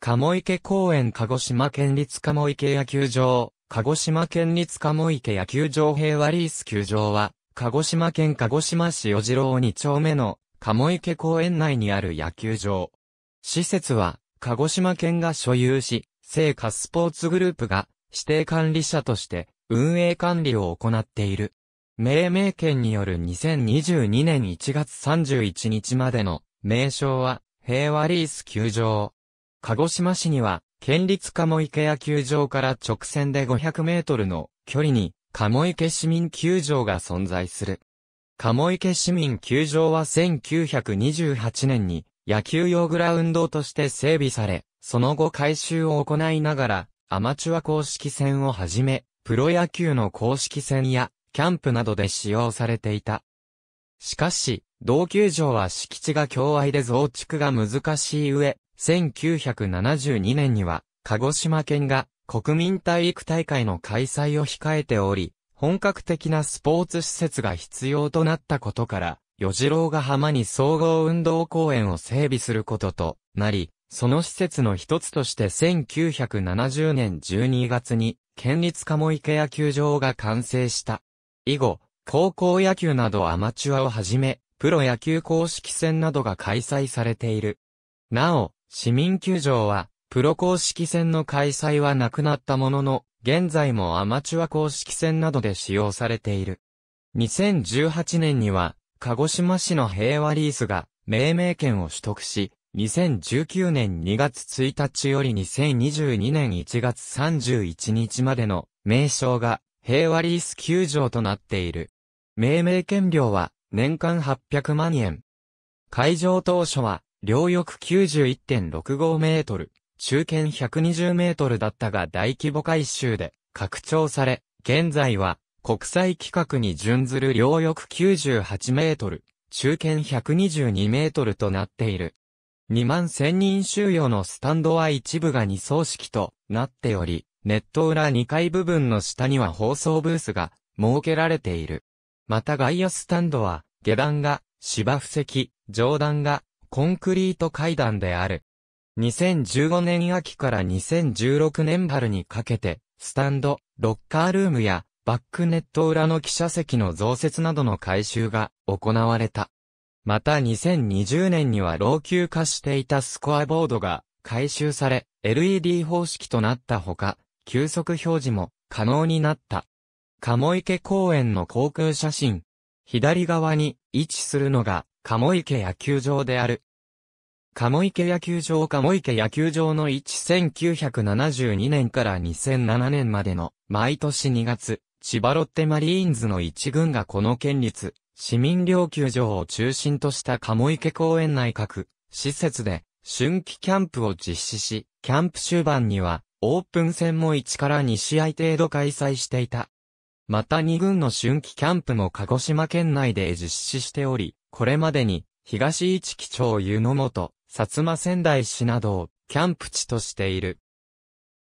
鴨池公園鹿児島県立鴨池野球場、鹿児島県立鴨池野球場平和リース球場は、鹿児島県鹿児島市四次郎二丁目の鴨池公園内にある野球場。施設は、鹿児島県が所有し、聖火スポーツグループが指定管理者として運営管理を行っている。命名権による2022年1月31日までの名称は平和リース球場。鹿児島市には、県立鴨池野球場から直線で500メートルの距離に、鴨池市民球場が存在する。鴨池市民球場は1928年に野球用グラウンドとして整備され、その後改修を行いながら、アマチュア公式戦をはじめ、プロ野球の公式戦や、キャンプなどで使用されていた。しかし、同球場は敷地が狭愛で増築が難しい上、1972年には、鹿児島県が国民体育大会の開催を控えており、本格的なスポーツ施設が必要となったことから、与次郎が浜に総合運動公園を整備することとなり、その施設の一つとして1970年12月に、県立鴨池野球場が完成した。以後、高校野球などアマチュアをはじめ、プロ野球公式戦などが開催されている。なお、市民球場は、プロ公式戦の開催はなくなったものの、現在もアマチュア公式戦などで使用されている。2018年には、鹿児島市の平和リースが命名権を取得し、2019年2月1日より2022年1月31日までの名称が平和リース球場となっている。命名権料は年間800万円。会場当初は両翼91.65メートル、中堅120メートルだったが大規模改修で拡張され、現在は国際規格に準ずる両翼98メートル、中堅122メートルとなっている。2万1000人収容のスタンドは一部が2層式となっており、ネット裏2階部分の下には放送ブースが設けられている。また外野スタンドは下段が芝布石、上段がコンクリート階段である。2015年秋から2016年春にかけて、スタンド、ロッカールームや、バックネット裏の記者席の増設などの改修が行われた。また2020年には老朽化していたスコアボードが改修され、LED 方式となったほか、急速表示も可能になった。鴨池公園の航空写真。左側に位置するのが鴨池野球場である。鴨池野球場鴨池野球場の1972年から2007年までの毎年2月、千葉ロッテマリーンズの一軍がこの県立、市民寮球場を中心とした鴨池公園内各施設で春季キャンプを実施し、キャンプ終盤にはオープン戦も1から2試合程度開催していた。また2軍の春季キャンプも鹿児島県内で実施しており、これまでに東市基町湯の本、薩摩仙台市などをキャンプ地としている。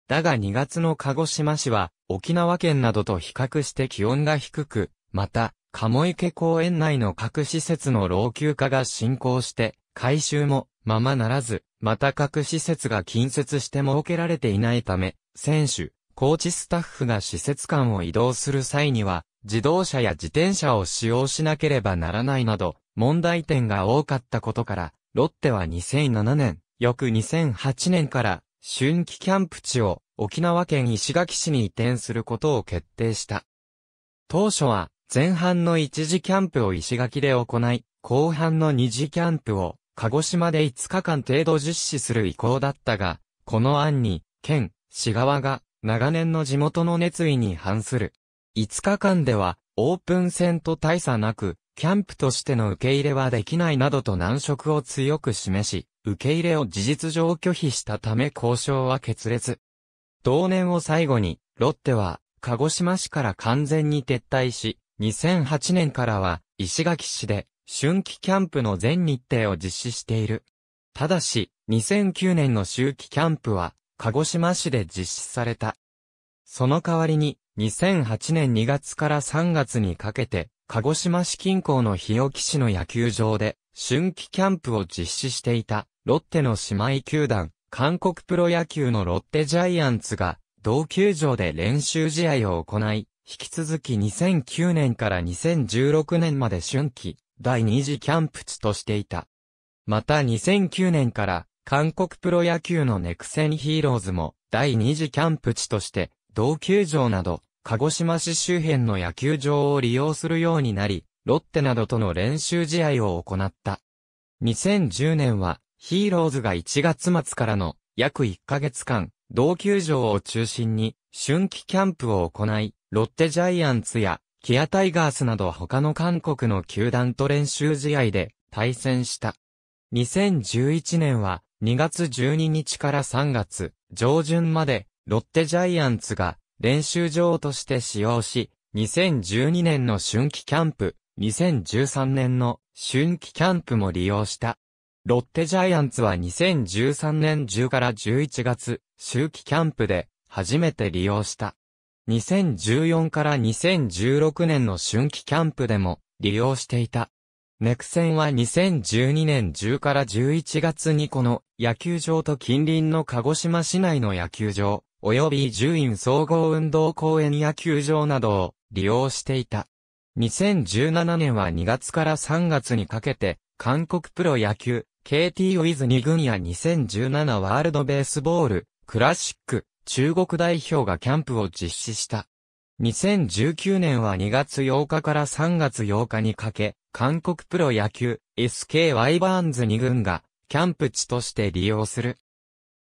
だが2月の鹿児島市は沖縄県などと比較して気温が低く、また、鴨池公園内の各施設の老朽化が進行して、改修もままならず、また各施設が近接して設けられていないため、選手、高知スタッフが施設間を移動する際には、自動車や自転車を使用しなければならないなど、問題点が多かったことから、ロッテは2007年、翌2008年から、春季キャンプ地を沖縄県石垣市に移転することを決定した。当初は、前半の一次キャンプを石垣で行い、後半の2次キャンプを鹿児島で5日間程度実施する意向だったが、この案に、県、市側が長年の地元の熱意に反する。5日間では、オープン戦と大差なく、キャンプとしての受け入れはできないなどと難色を強く示し、受け入れを事実上拒否したため交渉は決裂。同年を最後に、ロッテは、鹿児島市から完全に撤退し、2008年からは、石垣市で、春季キャンプの全日程を実施している。ただし、2009年の秋季キャンプは、鹿児島市で実施された。その代わりに、2008年2月から3月にかけて、鹿児島市近郊の日置市の野球場で、春季キャンプを実施していた、ロッテの姉妹球団、韓国プロ野球のロッテジャイアンツが、同球場で練習試合を行い、引き続き2009年から2016年まで春季、第2次キャンプ地としていた。また2009年から韓国プロ野球のネクセンヒーローズも第二次キャンプ地として同球場など鹿児島市周辺の野球場を利用するようになり、ロッテなどとの練習試合を行った。2010年はヒーローズが1月末からの約1ヶ月間、同球場を中心に春季キャンプを行い、ロッテジャイアンツやキアタイガースなど他の韓国の球団と練習試合で対戦した。2011年は2月12日から3月上旬まで、ロッテジャイアンツが練習場として使用し、2012年の春季キャンプ、2013年の春季キャンプも利用した。ロッテジャイアンツは2013年10から11月、秋季キャンプで初めて利用した。2014から2016年の春季キャンプでも利用していた。ネクセンは2012年10から11月にこの野球場と近隣の鹿児島市内の野球場、及び住院総合運動公園野球場などを利用していた。2017年は2月から3月にかけて、韓国プロ野球、KT ウィズ2軍や2017ワールドベースボール、クラシック、中国代表がキャンプを実施した。2019年は2月8日から3月8日にかけ、韓国プロ野球 SK ワイバーンズ2軍がキャンプ地として利用する。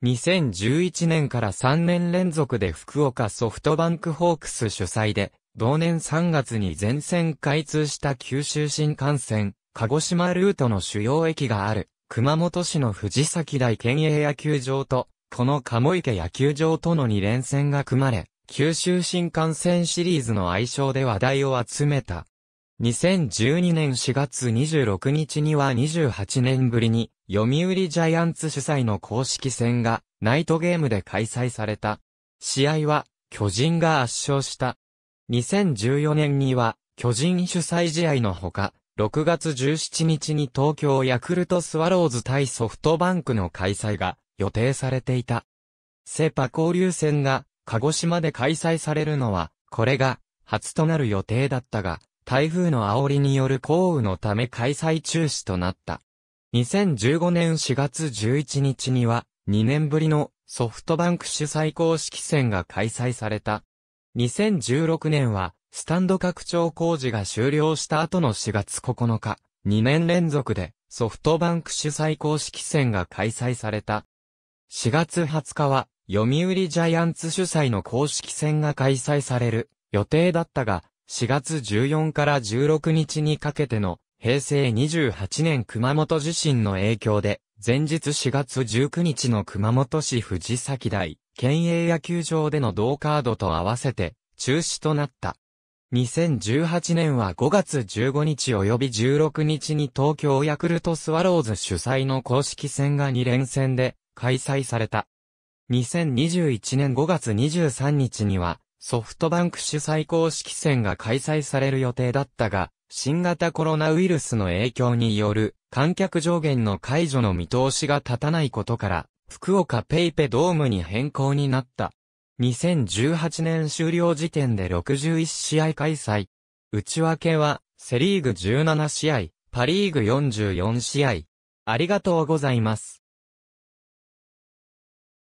2011年から3年連続で福岡ソフトバンクホークス主催で、同年3月に全線開通した九州新幹線、鹿児島ルートの主要駅がある、熊本市の藤崎大県営野球場と、この鴨池野球場との2連戦が組まれ、九州新幹線シリーズの愛称で話題を集めた。2012年4月26日には28年ぶりに、読売ジャイアンツ主催の公式戦が、ナイトゲームで開催された。試合は、巨人が圧勝した。2014年には、巨人主催試合のほか、6月17日に東京ヤクルトスワローズ対ソフトバンクの開催が予定されていた。セパ交流戦が鹿児島で開催されるのは、これが初となる予定だったが、台風の煽りによる降雨のため開催中止となった。2015年4月11日には、2年ぶりのソフトバンク主催公式戦が開催された。2016年は、スタンド拡張工事が終了した後の4月9日、2年連続でソフトバンク主催公式戦が開催された。4月20日は、読売ジャイアンツ主催の公式戦が開催される予定だったが、4月14から16日にかけての平成28年熊本地震の影響で、前日4月19日の熊本市藤崎台、県営野球場での同カードと合わせて、中止となった。2018年は5月15日及び16日に東京ヤクルトスワローズ主催の公式戦が2連戦で開催された。2021年5月23日にはソフトバンク主催公式戦が開催される予定だったが、新型コロナウイルスの影響による観客上限の解除の見通しが立たないことから、福岡ペイペドームに変更になった。2018年終了時点で61試合開催。内訳は、セリーグ17試合、パリーグ44試合。ありがとうございます。